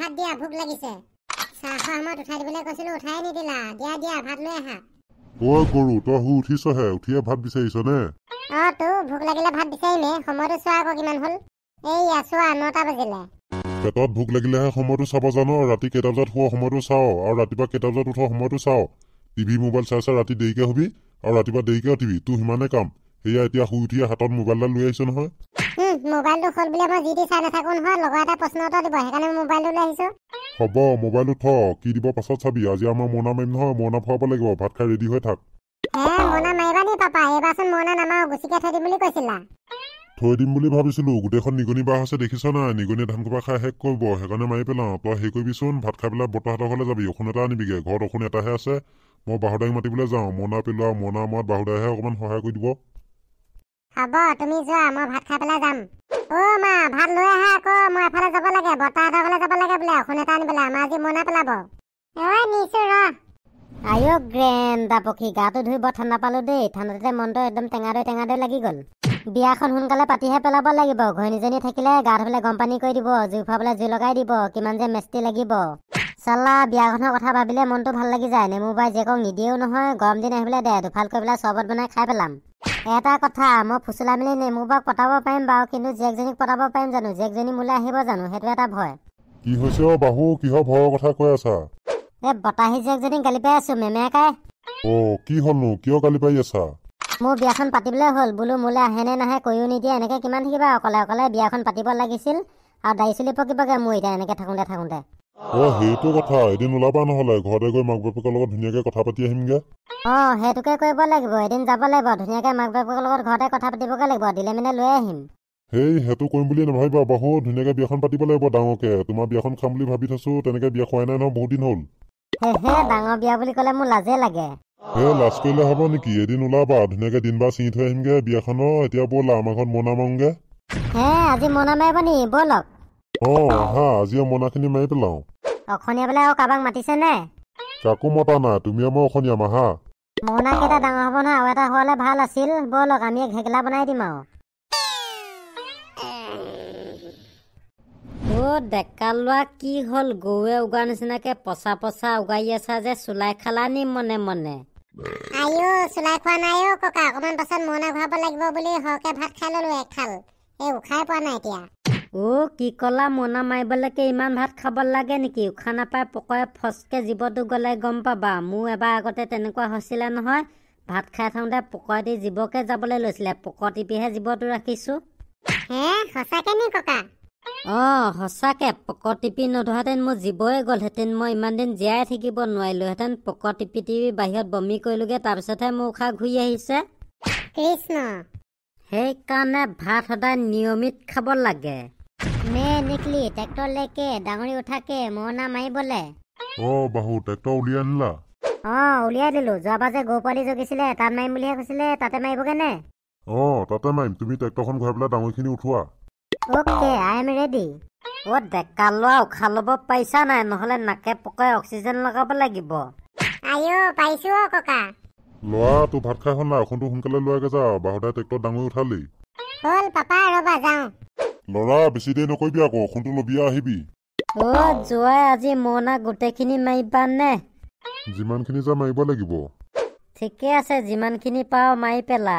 দিবা ভাত দিয়া ভোক লাগিছে চাহখোৱা সময়ত উঠাই দিবলৈ কৈছিলো উঠাই নিদিলা দিয়া দিয়া ভাত লৈ আহা অই গৰু তই শু উঠিছহে উঠিয়ে ভাত বিচাৰিছ নে অ তো ভোক লাগিলে ভাত বিচাৰিমে সময়টো চোৱা আকৌ কিমান হল এইয়া চোৱা নটা বাজিলে পেটত ভোক লাগিলেহে সময়টো চাব জানো ৰাতি কেইটা বজাত শুৱ সময়টো চাওঁ আৰু ৰাতিপুৱা কেইটা বজাত উঠা সময়টো চাওঁ টিভি মোবাইল চাই চাই ৰাতি দেৰিকে হবি আৰু ৰাতিপুৱা দেৰিকে উঠিবি তোৰ সিমানে কাম সেয়া এতিয়া শুই উঠিয়ে হাতত মোবাইল এটা লৈ আহিছ নহয় মোবাইলটো হ'ল বুলি মই যি টি চাই নাথাকো নহয় লগৰ এটা প্ৰশ্ন এটা দিব সেইকাৰণে মোবাইলটো লৈ আহিছো হ'ব মোবাইলটো থ কি দিব পাছত চাবি আজি আমাৰ মৰণা মাৰিম নহয় মৰণা ফুৰাব লাগিব ভাত খাই ৰেডি হৈ থাক এ মৰণা মাৰিবা দেই পাপা এইবাৰচোন মৰণা নামাৰ গুচিকে থৈ দিম বুলি কৈছিলা থৈ দিম বুলি ভাবিছিলো গোটেইখন নিগনি বাহ আছে দেখিছ নাই নিগনিয়ে ধান কোবা খাই শেষ কৰিব সেইকাৰণে মাৰি পেলাওঁ তই হেৰি কৰিবিচোন ভাত খাই পেলাই বতাহঁতৰ ঘৰলৈ যাবি অখুন এটা আনিবিগে ঘৰত অখুন এটাহে আছে মই বাহুদাইক মাতিবলৈ যাওঁ মৰণা পেলোৱা মৰণা মৰাত বাহুদাইহে অকমান সহায় কৰি দিব হ'ব তুমি যোৱা মই ভাত খাই পেলাই যাম অ মা ভাত লৈ আহা আকৌ মই এফালে যাব লাগে বৰতাহঁতৰ ফালে যাব লাগে বোলে অসুন এটা আনিবলে আমাৰ আজি মনা পেলাব ৰ গ্ৰেম বাপক্ষী গাটো ধুই বৰ ঠাণ্ডা পালো দেই ঠাণ্ডাতে মনটো একদম টেঙা দৈ টেঙা দৈ লাগি গ'ল বিয়াখন সোনকালে পাতিহে পেলাব লাগিব ঘৈণীজনী থাকিলে গা ধুবলৈ গম পানী কৰি দিব জুই ফুৰাবলে জুই লগাই দিব কিমান যে মেষ্টি লাগিব চলা বিয়াখনৰ কথা ভাবিলে মনটো ভাল লাগি যায় নেমু বাই জেকক নিদিয়েও নহয় গৰম দিন আহিবলৈ দে দুফাল কৰি পেলাই চৰবত বনাই খাই পেলাম এটা কথা মই ফুচলা মেলি নেমু বাৰু পটাব পাৰিম বাৰু কিন্তু জেকজনীক পটাব পাৰিম জানো জেকজনী মোলৈ আহিব জানো সেইটো এটা ভয় কি হৈছে অ বাহু কিহৰ ভয়ৰ কথা কৈ আছা এ বতাহী জীয়েকজনী গালি পাই আছো মেমেকাই অ কি হলনো কিয় গালি পাই আছা মোৰ বিয়াখন পাতিবলৈ হ'ল বোলো আহে নে নাহে কৰিও নিদিয়ে এনেকে কিমান থাকিবা অকলে অকলে বিয়াখন পাতিব লাগিছিল আৰু দাড়ি চুলি পকিবগৈ মোৰ এতিয়া এনেকে থাকোঁতে থাকোঁতে অ' সেইটো কথা এদিন ওলাবা নহ'লে ঘৰতে গৈ মাক বাপেকৰ লগত ধুনীয়াকৈ কথা পাতি আহিমগৈ অঁ সেইটোকে কৰিব লাগিব এদিন যাব লাগিব ধুনীয়াকৈ মাক বাপেকৰ লগত ঘৰতে কথা পাতিবগে লাগিব দিলে মানে লৈ আহিম সেই সেইটো কৰিম বুলিয়ে নাভাবিবা বাহু ধুনীয়াকৈ বিয়াখন পাতিব লাগিব ডাঙৰকে তোমাৰ বিয়াখন খাম বুলি ভাবি থৈছো তেনেকৈ বিয়া খোৱাই নাই নহয় বহুত দিন হ'ল হেহে ডাঙৰ বিয়া বুলি ক'লে মোৰ লাজে লাগে হে লাজ কৰিলে হ'ব নেকি এদিন ওলাবা ধুনীয়াকৈ দিন বাৰ চিঙি থৈ আহিমগৈ বিয়াখনৰ এতিয়া ব'লা আমাৰ ঘৰত মনা মাৰোগে হে আজি মনা মাৰিব নি ব'লক আজি মোনাখিনি মাৰি পেলাওঁ অসমীয়া পেলাই আৰু কাৰোবাক মাতিছে নে কাকো মতা নাই তুমিয়ে মই অসমীয়া মাহা মৌনা কেইটা ডাঙৰ হ'ব নহয় আৰু এটা হোৱালে ভাল আছিল ব'লক আমি ঘেগেলা বনাই দিম আৰু ডেকা লোৱা কি হ'ল গৰুৱে উগোৱাৰ নিচিনাকে পচা পচা উগাৰি আছা যে চোলাই খালা নি মনে মনে আইঅ চোলাই খোৱা নাই অ ককা অকমান পাছত মৌনা ঘূৰাব লাগিব বুলি সৰহকে ভাত খাই ললো এক খাল এই উশাই পোৱা নাই এতিয়া অ কি কলা মনা মাৰিবলৈকে ইমান ভাত খাব লাগে নেকি উশাহ পাই পকৰে ফচকে জীৱটো গ'লে গম পাবা মোৰ এবাৰ আগতে তেনেকুৱা হৈছিলে নহয় ভাত খাই থাকোঁতে পকৰে দি জীৱকে যাবলৈ লৈছিলে পকৰ টিপিহে জীৱটো ৰাখিছো অঁ সঁচাকে পকৰ টিপি নধৰাহেঁতেন মোৰ জীৱই গ'লহেঁতেন মই ইমান দিন জীয়াই থাকিব নোৱাৰিলোহেঁতেন পকৰ টিপি টিপি বাহিৰত বমি কৰিলোগে তাৰপিছতহে মোৰ উশাহ ঘূৰি আহিছে সেইকাৰণে ভাত সদায় নিয়মিত খাব লাগে মে নিকলি ট্ৰেক্টৰ লেকে ডাঙৰি উঠাকে মৰণা মাৰি বলে অ বাহু ট্ৰেক্টৰ উলিয়াই আনিলা অ উলিয়াই দিলো যোৱাবাৰ যে গৰু পোৱালি জগিছিলে তাত মাৰিম বুলিহে কৈছিলে তাতে মাৰিবগে নে অ তাতে মাৰিম তুমি ট্ৰেক্টৰখন ঘূৰাই পেলাই ডাঙৰিখিনি উঠোৱা অকে আই এম ৰেডি অ ডেকা লোৱা উশাহ ল'ব পাৰিছা নাই নহ'লে নাকে পকাই অক্সিজেন লগাব লাগিব আইঅ পাইছো অ ককা লোৱা তোৰ ভাত খাই হ'ল নাই অখনটো সোনকালে লোৱাগৈ যা বাহুদাই ট্ৰেক্টৰ ডাঙৰি উঠালি হ'ল পাপা ৰ'বা যাওঁ লৰা বেছি দেৰি নকৰিবি আকৌ সোনটো বিয়া আহিবি যোৱাই আজি মৰণা গোটেইখিনি মাৰিবা নে যিমানখিনি যা মাৰিব লাগিব ঠিকে আছে যিমানখিনি পাৱ মাৰি পেলা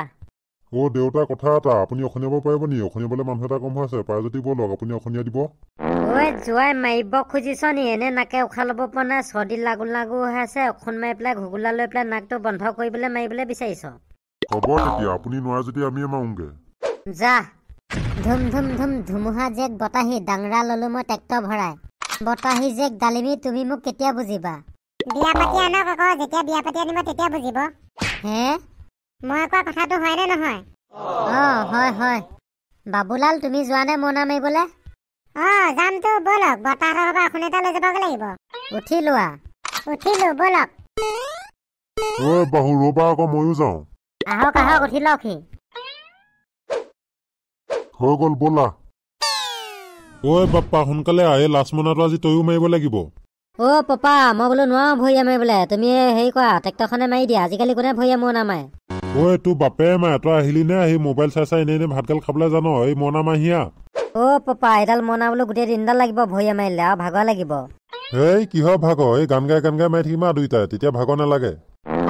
অ দেউতা কথা এটা আপুনি অসমীয়া পাৰিব নি অসমীয়াবলৈ মানুহ এটা কম হৈ আছে পাৰে যদি বলক আপুনি অসমীয়া দিব ঐ যোৱাই মাৰিব খুজিছ নি এনে নাকে উশাহ ল'ব পৰা নাই চৰ্দি লাগো লাগো হৈ আছে অখন মাৰি পেলাই ঘুগুলা লৈ পেলাই নাকটো বন্ধ কৰিবলৈ মাৰিবলৈ বিচাৰিছ হ'ব তেতিয়া আপুনি নোৱাৰে যদি আমিয়ে মাৰোগে যা ধুম ধুম ধুম ধুমুহা জেক বতাহী ডাংৰা ললো মই ট্ৰেক্টৰ ভৰাই বতাহী জেক ডালিমি তুমি মোক কেতিয়া বুজিবা বিয়া পাতি আনো কক যেতিয়া বিয়া পাতি আনিব তেতিয়া বুজিব হে মই কোৱা কথাটো হয়নে নহয় অঁ হয় হয় বাবুলাল তুমি যোৱা নে মোৰ নাম এইবলে অঁ যামতো ব'লক বতাহঁতৰ লগত আখুন এটা লৈ যাবগৈ লাগিব উঠি লোৱা উঠিলো ব'লক ৰবা আকৌ ময়ো যাওঁ আহক আহক উঠি লওক হৈ গল বলা ঐ বাপ্পা সোনকালে আহে লাজ মনাটো আজি তয়ো মাৰিব লাগিব অ পাপা মই বোলো নোৱাৰো ভৰিয়া মাৰিবলে তুমি হেৰি কৰা ট্ৰেক্টৰখনে মাৰি দিয়া আজিকালি কোনে ভৰিয়া মোৰ নামাৰে ঐ তোৰ বাপেৰে মাৰে তই আহিলি নে আহি মোবাইল চাই চাই এনে এনে ভাতগাল খাবলৈ জান এই মৰণা মাহিয়া অ পাপা এইডাল মৰণা বোলো গোটেই দিনডাল লাগিব ভৰিয়া মাৰিলে আৰু ভাগৰ লাগিব এই কিহৰ ভাগৰ এই গান গাই গান গাই মাৰি থাকিম আৰু দুইটাই তেতিয়া ভাগৰ নালাগে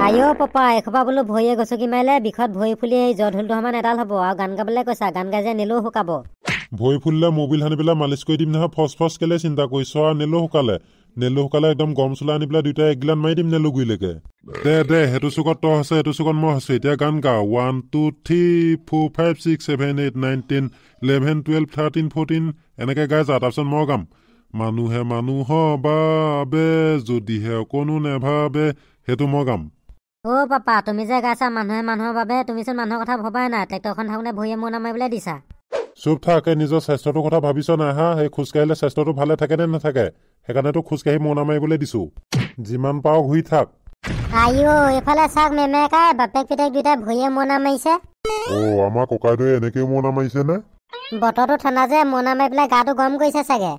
আইঅ পাপা এসোপা বোলো ভৰিয়ে গছকি মাৰিলে বিষত ভৰি ফুলি এই জ্বৰ ঢোল এডাল হ'ব আৰু গান গাবলৈ কৈছা গান গাই যে নিলেও শুকাব ভৰি ফুলিলে মবিল সানি পেলাই মালিচ দিম নহয় ফচ ফচ কেলে চিন্তা কৰিছ আৰু নেলো শুকালে নেলো শুকালে একদম গম চোলা আনি পেলাই দুইটাই এগিলান মাৰি দিম নেলো গুৰিলৈকে দে দে সেইটো চুকত তই আছে সেইটো চুকত মই আছে এতিয়া গান গা one two three four five six seven eight nine ten eleven twelve thirteen fourteen এনেকে গাই যা তাৰপিছত মই গাম মানুহে মানুহ বাবে যদিহে অকণো নেভাবে সেইটো মই গাম অ পাপা তুমি যে গাইছা মানুহে মানুহৰ বাবে তুমিচোন মানুহৰ কথা ভবাই নাই ট্ৰেক্টৰখন থাকোঁতে ভৰিয়ে মোৰ নাম মাৰিবলৈ দিছা চুপ থাক এই নিজৰ স্বাস্থ্যটোৰ কথা ভাবিছ নাই হা সেই খোজকাঢ়িলে স্বাস্থ্যটো ভালে থাকে নে নাথাকে সেইকাৰণেতো খোজকাঢ়ি মোৰ নাম মাৰিবলৈ দিছো যিমান পাৰ ঘূৰি থাক আইঅ এইফালে চাওক মেমেকাই বাপেক পিতেক দুইটাই ভৰিয়ে মৰণা মাৰিছে অ আমাৰ ককাইদেউ এনেকেই মৰণা মাৰিছে নে বতৰটো ঠাণ্ডা যে মৰণা মাৰি পেলাই গাটো গম কৰিছে চাগে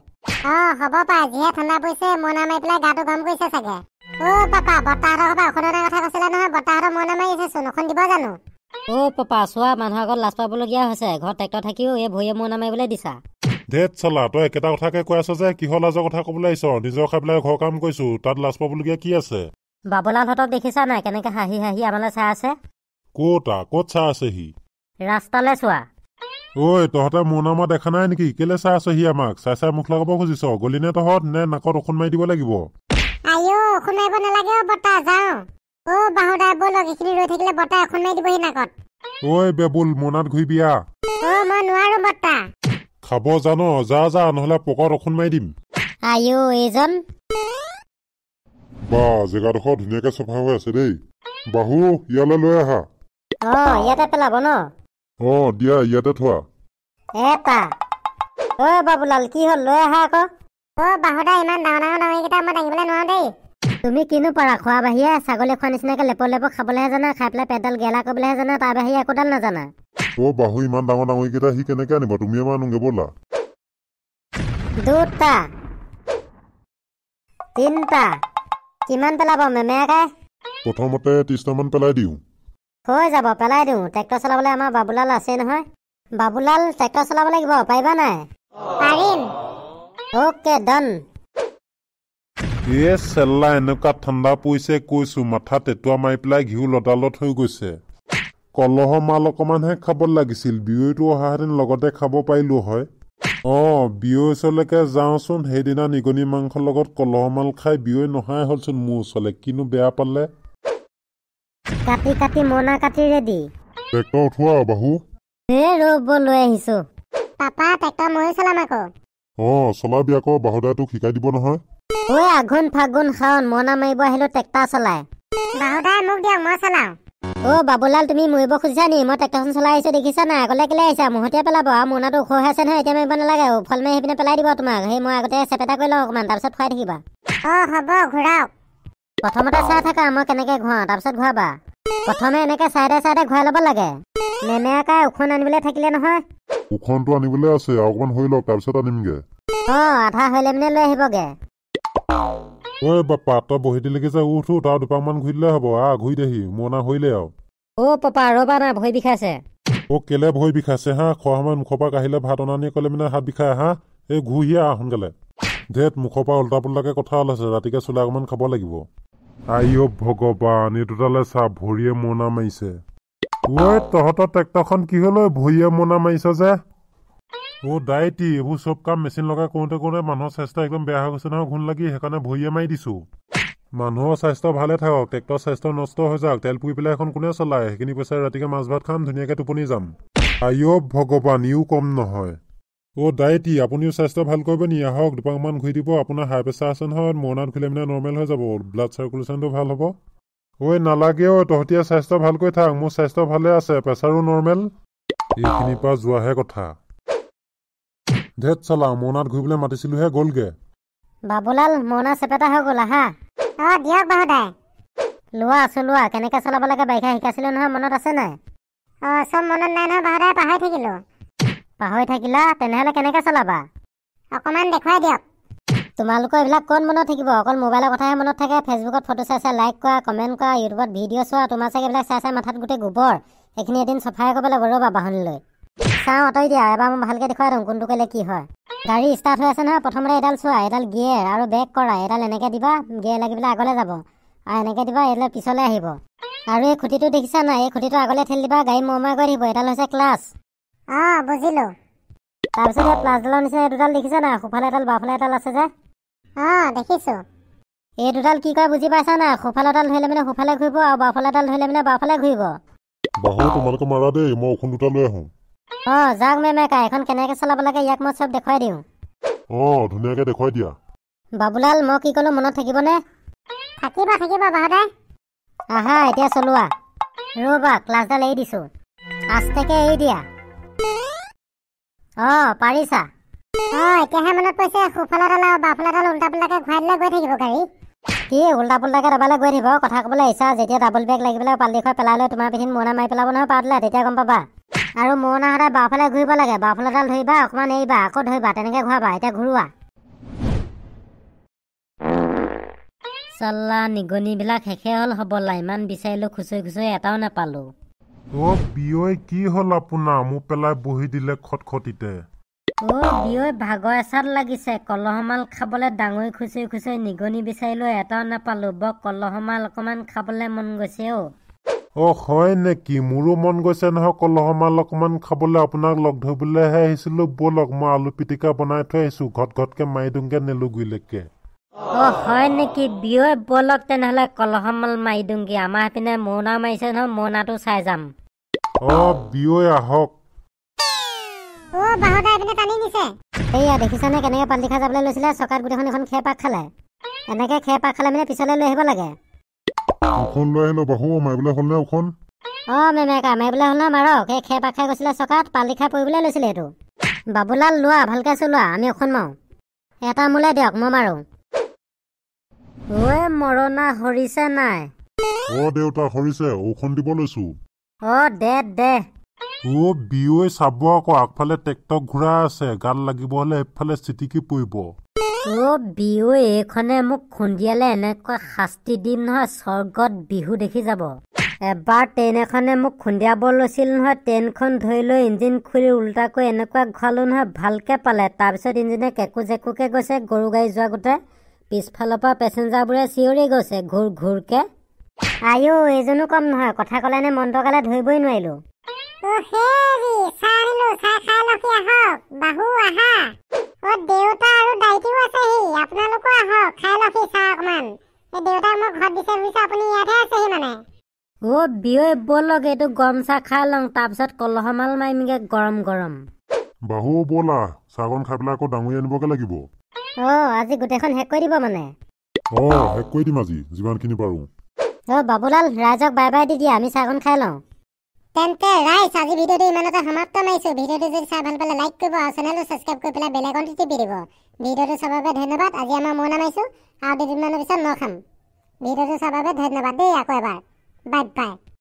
অ হব পাৰে যিহে ঠাণ্ডা পৰিছে মৰণা মাৰি পেলাই গাটো গম কৰিছে চাগে ও পাপা চোৱা মানুহৰ আগত লাজ পাবলগীয়া হৈছে ঘৰ ট্ৰেক্টৰ থাকিও এই ভৰিয়ে মোৰ নামে বোলে দিছা ধেত চলা তই একেটা কথাকে কৈ আছ যে কিহৰ লাজৰ কথা কবলৈ আহিছ নিজৰ খাই পেলাই ঘৰ কাম কৰিছো তাত লাজ পাবলগীয়া কি আছে বাবলালহঁতক দেখিছা নাই কেনেকে হাঁহি হাঁহি আমালৈ চাই আছে কতা কত চাই আছেহি ৰাস্তালে চোৱা ঐ তহঁতে মোৰ নামা দেখা নাই নেকি কেলে চাই আছহি আমাক চাই চাই মুখ লগাব খুজিছ গলিনে তহঁত নে নাকত ওখোন মাৰি দিব লাগিব অখুনাইব নালাগে অ বটা যাওঁ অ বাহুদা বলক এইখিনি ৰৈ থাকিলে বটা অখুনাই দিবহি নাকত ঐ বেবুল মনাত ঘূৰিবিয়া অ মই নোৱাৰো বটা খাব জান যা যা নহলে পকৰ অখুন মাৰি দিম আইঅ এইজন বা জেগাডোখৰ ধুনীয়াকে চফা হৈ আছে দেই বাহু ইয়ালৈ লৈ আহা অ ইয়াতে পেলাব ন অ দিয়া ইয়াতে থোৱা এটা ঐ বাবুলাল কি হল লৈ আহা আকৌ অ বাহুদা ইমান ডাঙৰ ডাঙৰ ডাঙৰ কেইটা মই দাঙিবলৈ নোৱাৰো দেই তুমি কিনো পাৰা খোৱা বাহিৰে ছাগলী খোৱা নিচিনাকে লেপ লেপ খাবলেহে জানা খাই পেলাই পেডাল গেলা কৰিবলৈহে জানা তাৰ বাহিৰে একোডাল নাজানা অ বাহু ইমান ডাঙৰ ডাঙৰ এইকেইটা সি কেনেকে আনিব তুমি আমাৰ আনোগে ব'লা দুটা তিনটা কিমান পেলাব মেমেকে প্ৰথমতে ত্ৰিছ পেলাই দিওঁ হৈ যাব পেলাই দিওঁ ট্ৰেক্টৰ চলাবলৈ আমাৰ বাবুলাল আছে নহয় বাবুলাল ট্ৰেক্টৰ চলাব লাগিব পাৰিবা নাই পাৰিম অ'কে ডন ঘিয়ে চেল্লা এনেকুৱা ঠাণ্ডা পৰিছে কৈছো মাথা টেটুৱা মাৰি পেলাই ঘিউ লতালত হৈ গৈছে কলহ মাল অকণমানহে খাব লাগিছিল বিয়ৈটো অহাহেঁতেন লগতে খাব পাৰিলো হয় অঁ বিয়ৈ ওচৰলৈকে যাওঁচোন সেইদিনা নিগনি মাংসৰ লগত কলহ মাল খাই বিয়ৈ নহাই হলচোন মোৰ ওচৰলৈ কিনো বেয়া পালে কাটি কাটি বাহু হে ৰ'ব লৈ আহিছো পাপা তোক শিকাই দিব নহয় এই আঘোন ফাগুন খাওন মনা মাৰিব আহিলো ট্ৰেক্টৰ চলাই বাহুদাই মোক দিয়ক মই চলাওঁ অ বাবুলাল তুমি মৰিব খুজিছা নি মই ট্ৰেক্টৰখন চলাই আহিছো দেখিছা নাই আগলৈ কেলে আহিছা মহতীয়া পেলাব আৰু মোনাটো ওখ হৈ আছে নহয় এতিয়া মাৰিব নালাগে ফল মাৰি সেইপিনে পেলাই দিব তোমাক সেই মই আগতে চেপ এটা কৰি লওঁ অকমান তাৰপিছত খুৱাই থাকিবা অ হ'ব ঘূৰাওক প্ৰথমতে চাই থাকা মই কেনেকে ঘূৰাওঁ তাৰপিছত ঘূৰাবা প্ৰথমে এনেকে চাইডে চাইডে ঘূৰাই ল'ব লাগে মেমে আকাই ওখোন আনিবলৈ থাকিলে নহয় ওখোনটো আনিবলৈ আছে অকমান হৈ লওক তাৰপিছত আনিমগে অ আধা হৈ লৈ মানে লৈ আহিবগে ঐ পাপা তই বহি দিলে যে উঠো তাৰ দুপাকমান ঘূৰি দিলে হব আ ঘূৰি দেহি মোৰ নাম হৈলে আৰু অ পাপা ৰবা না ভয় বিষাইছে অ কেলে ভয় বিষাইছে হা খোৱা সময়ত মুখৰ পৰা কাঢ়িলে ভাত অনা নিয়ে কলে মানে হাত বিষাই হা এই ঘূৰি আহ সোনকালে ধেত মুখৰ পৰা উল্টা পুল্টাকে কথা ওলাইছে ৰাতিকে চুলা অকমান খাব লাগিব আই অ ভগৱান এই দুটালে চা ভৰিয়ে মোনা মাৰিছে ঐ তহঁতৰ ট্ৰেক্টৰখন কি হল ভৰিয়ে মোনা মাৰিছ যে দাইটি এইবোৰ চব কাম মেচিন লগাই কৰোঁতে কৰোঁতে মানুহৰ স্বাস্থ্য একদম বেয়া হৈ গৈছে নহয় ঘোন লাগি সেইকাৰণে ভৰিয়ে মাৰি দিছো মানুহৰ স্বাস্থ্য ভালে থাকক ট্ৰেক্টৰ স্বাস্থ্য নষ্ট হৈ যাওক তেল পুৰি পেলাই এখন কোনে চলাই সেইখিনি পইচাৰে ৰাতিকে মাছ ভাত খাম ধুনীয়াকে টোপনি যাম আইঅ ভগৱান ইও কম নহয় অ ডায়েটি আপুনিও স্বাস্থ্য ভাল কৰিব নি আহক দুপাকমান ঘূৰি দিব আপোনাৰ হাই প্ৰেচাৰ আছে নহয় মৰণাত ঘূৰিলে মানে নৰ্মেল হৈ যাব ব্লাড চাৰ্কুলেশ্যনটো ভাল হ'ব ঐ নালাগে অ তহঁতীয়া স্বাস্থ্য ভালকৈ থাক মোৰ স্বাস্থ্য ভালে আছে প্ৰেচাৰো নৰ্মেল এইখিনিৰ পৰা যোৱাহে কথা ধেত চলা মৰণাত ঘূৰিবলৈ মাতিছিলোহে গলগে বাবুলাল মৰণা চেপেটা হৈ গল আহা অ দিয়ক বাহুদাই লোৱা আছো লোৱা কেনেকে চলাব লাগে বাইকা শিকাইছিলো নহয় মনত আছে নাই অ চব মনত নাই নহয় বাহুদাই পাহৰি থাকিলো পাহৰি থাকিলা তেনেহলে কেনেকে চলাবা অকমান দেখুৱাই দিয়ক তোমালোকৰ এইবিলাক ক'ত মনত থাকিব অকল মোবাইলৰ কথাই মনত থাকে ফেচবুকত ফটো চাই চাই লাইক কৰা কমেণ্ট কৰা ইউটিউবত ভিডিঅ' চোৱা তোমাৰ চাগে এইবিলাক চাই চাই মাথাত গোটেই গোবৰ এইখিনি এদিন চফাই কৰিব লাগিব ৰ'বা বাহনীলৈ চাওঁ অত দিয়া এবাৰ মই ভালকে দেখুৱাই দিম কোনটো কেলে কি হয় গাড়ী ষ্টাৰ্ট হৈ আছে নহয় প্ৰথমতে এডাল চোৱা এডাল গিয়েৰ আৰু বেক কৰা এডাল এনেকে দিবা গিয়েৰ লাগি পেলাই আগলে যাব আৰু এনেকে দিবা এইডাল পিছলে আহিব আৰু এই খুঁটিটো দেখিছা নাই এই খুঁটিটো আগলে ঠেলি দিবা গাড়ী মৰমাই গৈ থাকিব এডাল হৈছে ক্লাছ অঁ বুজিলো তাৰপিছত এই প্লাছডালৰ নিচিনা এই দুডাল দেখিছা নাই সোফালে এডাল বাওঁফালে এডাল আছে যে অঁ দেখিছো এই দুডাল কি কয় বুজি পাইছা নাই সোফালে এডাল ধৰিলে মানে সোফালে ঘূৰিব আৰু বাওঁফালে এডাল ধৰিলে মানে বাওঁফালে ঘূৰিব অ যাওক মেমেকা এখন কেনেকৈ চলাব লাগে ইয়াক মই চব দেখুৱাই দিওঁ অ ধুনীয়াকৈ দেখুৱাই দিয়া বাবুলাল মই কি ক'লো মনত থাকিবনে থাকিবা থাকিবা বাহঁতে আহা এতিয়া চলোৱা ৰ'বা ক্লাছডাল এৰি দিছোঁ আস্তেকে এৰি দিয়া অ পাৰিছা অ একেহে মনত পৈছে সোঁফালে ডালা বাফালে ডাল উল্টা পাল্টাকৈ ঘূৰাই দিলে গৈ থাকিব গাড়ী কি উল্টা পুল্টাকৈ দাবালৈ গৈ থাকিব কথা ক'বলৈ আহিছা যেতিয়া ডাবল বেগ লাগি পেলাই পাল্টিখন পেলাই লৈ তোমাৰ পিঠিত মোনা মাৰি পেলাব নহয় পাৰ দিলা তেতিয়া গম পাবা আৰু মৰণা সদায় বাওঁফালে ঘূৰিব লাগে বাওঁফালেডাল ধৰিবা অকণমান এৰিবা আকৌ ধৰিবা তেনেকৈ ঘূৰাবা এতিয়া ঘূৰোৱা চল্লা নিগনিবিলাক শেষে হ'ল হ'বলা ইমান বিচাৰিলোঁ খুচৰি খুচৰি এটাও নাপালোঁ অ' বিয়ৈ কি হ'ল আপোনাৰ মোক পেলাই বহি দিলে খটখটিতে অ' বিয়ৈ ভাগৰ লাগিছে কলহমাল খাবলৈ ডাঙৰি খুচৰি খুচৰি নিগনি বিচাৰিলোঁ এটাও নাপালোঁ বৰ কলহমাল অকণমান খাবলৈ মন গৈছে অ' অহ হয় নেকি মোৰো মন গৈছে নহয় কলহমাল অকণমান খাবলৈ আপোনাক লগ ধৰিবলৈহে আহিছিলোঁ ব'লক মই আলু পিটিকা বনাই থৈ আহিছোঁ ঘট ঘটকে মাৰি দিওঁগে নেলুগুৰিলৈকে অ হয় নেকি বিয় ব'লক তেনেহ'লে কলহমাল মাৰি দিওঁগে আমাৰ পিনে মৌনা মাৰিছে নহয় মৌনাটো চাই যাম অ বিয় আহক দেখিছানে কেনেকে পাল্টি খা যাবলৈ লৈছিলে চকাত গোটেইখন এখন খেৰ পাক খালে এনেকে খেৰ পাক খালে মানে পিছলৈ লৈ আহিব লাগে এখন লৈ আহিলো বাহু মাৰিবলৈ হ'ল নে এখন অ মেমেকা মাৰিবলৈ হ'ল নে মাৰক এই খেৰ পাখাই গৈছিলে চকাত পালিখাই পৰিবলৈ লৈছিলে এইটো বাবুলাল লোৱা ভালকৈ আছো লোৱা আমি অখন মাৰো এটা মোলে দিয়ক মই মাৰো ঐ মৰণা সৰিছে নাই অ দেউতা সৰিছে ঔষধ দিব লৈছো অ দে দে অ বিয়ৈ চাব আকৌ আগফালে টেক্টক ঘূৰা আছে গাল লাগিব হলে এফালে চিটিকি পৰিব অ' বিহু এইখনে মোক খুন্দিয়ালে এনেকুৱা শাস্তি দিম নহয় স্বৰ্গত বিহু দেখি যাব এবাৰ ট্ৰেইন এখনে মোক খুন্দিয়াব লৈছিল নহয় ট্ৰেইনখন ধৰি লৈ ইঞ্জিন খুলি ওলোটাকৈ এনেকুৱা ঘূৰালোঁ নহয় ভালকৈ পালে তাৰপিছত ইঞ্জিনে কেঁকু জেকুকৈ গৈছে গৰু গাড়ী যোৱা গোটেই পিছফালৰ পৰা পেছেঞ্জাৰবোৰে চিঞৰি গৈছে ঘূৰ ঘূৰকৈ আইঅ' এইজনো কম নহয় কথা ক'লে নে মন্ত্ৰ কালে ধৰিবই নোৱাৰিলোঁ খাই খাই ৰখি আহক বাহু আহা অ দেউতা আৰু দাইটিও আছেহি আপোনালোকো আহক খাই ৰখি চাহ অকণমান এই দেউতাক মই ঘৰত দিছে বুলিছে আপুনি ইয়াতে আছেহি মানে অ বিয়ৈ ব'লক এইটো গৰম চাহ খাই লওঁ তাৰপিছত কলহমাল মাৰিমগে গৰম গৰম বাহু ব'লা চাহকণ খাই পেলাই আকৌ ডাঙৰি আনিবগে লাগিব অ আজি গোটেইখন শেষ কৰি দিব মানে অ শেষ কৰি দিম আজি যিমানখিনি পাৰো অ বাবুলাল ৰাইজক বাই বাই দি দিয়া আমি চাহকণ খাই লওঁ তেন্তে ৰাইজ আজি ভিডিঅ'টো ইমানতে সমাপ্ত মাৰিছোঁ ভিডিঅ'টো যদি চাই ভাল পালে লাইক কৰিব আৰু চেনেলটো ছাবস্ক্ৰাইব কৰি পেলাই বেলেগ অন্তি টিপি দিব ভিডিঅ'টো চাবৰ বাবে ধন্যবাদ আজি আমাৰ মোৰ নাম আহিছোঁ আৰু দুদিনমানৰ পিছত মই খাম ভিডিঅ'টো চাবৰ বাবে ধন্যবাদ দেই আকৌ এবাৰ বাই বাই